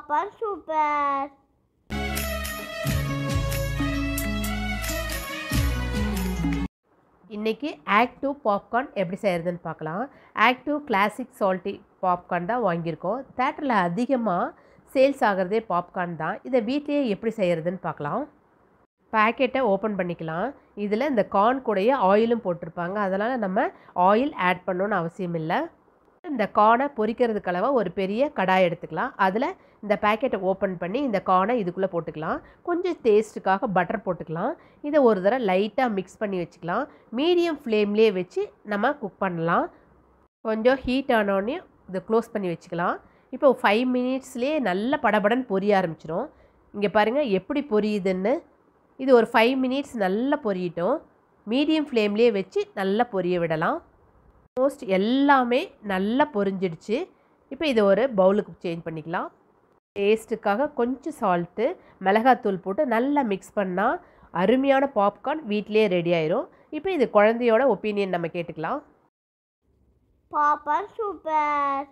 Papan Super. இன்றைக்கி active popcorn எப்படி செய்கிறதுன்னு பார்க்கலாம் ஆக்டிவ் கிளாசிக் சால்ட்டி பாப்கார்ன் தான் வாங்கியிருக்கோம் தேட்டரில் அதிகமாக சேல்ஸ் ஆகிறதே பாப்கார்ன் தான் இதை வீட்லேயே எப்படி செய்கிறதுன்னு பார்க்கலாம் பேக்கெட்டை ஓப்பன் பண்ணிக்கலாம் இதில் இந்த கார்ன் கூடையே ஆயிலும் போட்டிருப்பாங்க அதனால் நம்ம ஆயில் ஆட் பண்ணணுன்னு அவசியம் இல்லை இந்த கானை பொறிக்கிறதுக்களவாக ஒரு பெரிய கடாய் எடுத்துக்கலாம் அதில் இந்த பேக்கெட்டை ஓப்பன் பண்ணி இந்த கானை இதுக்குள்ளே போட்டுக்கலாம் கொஞ்சம் டேஸ்ட்டுக்காக பட்டர் போட்டுக்கலாம் இதை ஒரு தடவை லைட்டாக மிக்ஸ் பண்ணி வச்சுக்கலாம் மீடியம் ஃப்ளேம்லேயே வச்சு நம்ம குக் பண்ணலாம் கொஞ்சம் ஹீட் ஆனோடனே இதை க்ளோஸ் பண்ணி வச்சுக்கலாம் இப்போ ஃபைவ் மினிட்ஸ்லேயே நல்ல படபடன் பொரிய ஆரம்பிச்சிடும் இங்கே பாருங்கள் எப்படி பொரியுதுன்னு இது ஒரு ஃபைவ் மினிட்ஸ் நல்லா பொரியட்டும் மீடியம் ஃப்ளேம்லேயே வச்சு நல்லா பொரிய விடலாம் ஆல்மோஸ்ட் எல்லாமே நல்லா பொரிஞ்சிடுச்சு இப்போ இதை ஒரு பவுலுக்கு சேஞ்ச் பண்ணிக்கலாம் டேஸ்ட்டுக்காக கொஞ்சம் சால்ட்டு மிளகாத்தூள் போட்டு நல்லா மிக்ஸ் பண்ணால் அருமையான பாப்கார்ன் வீட்டிலேயே ரெடி ஆயிரும் இப்போ இது குழந்தையோட ஒப்பீனியன் நம்ம கேட்டுக்கலாம் பாப்பா சூப்பர்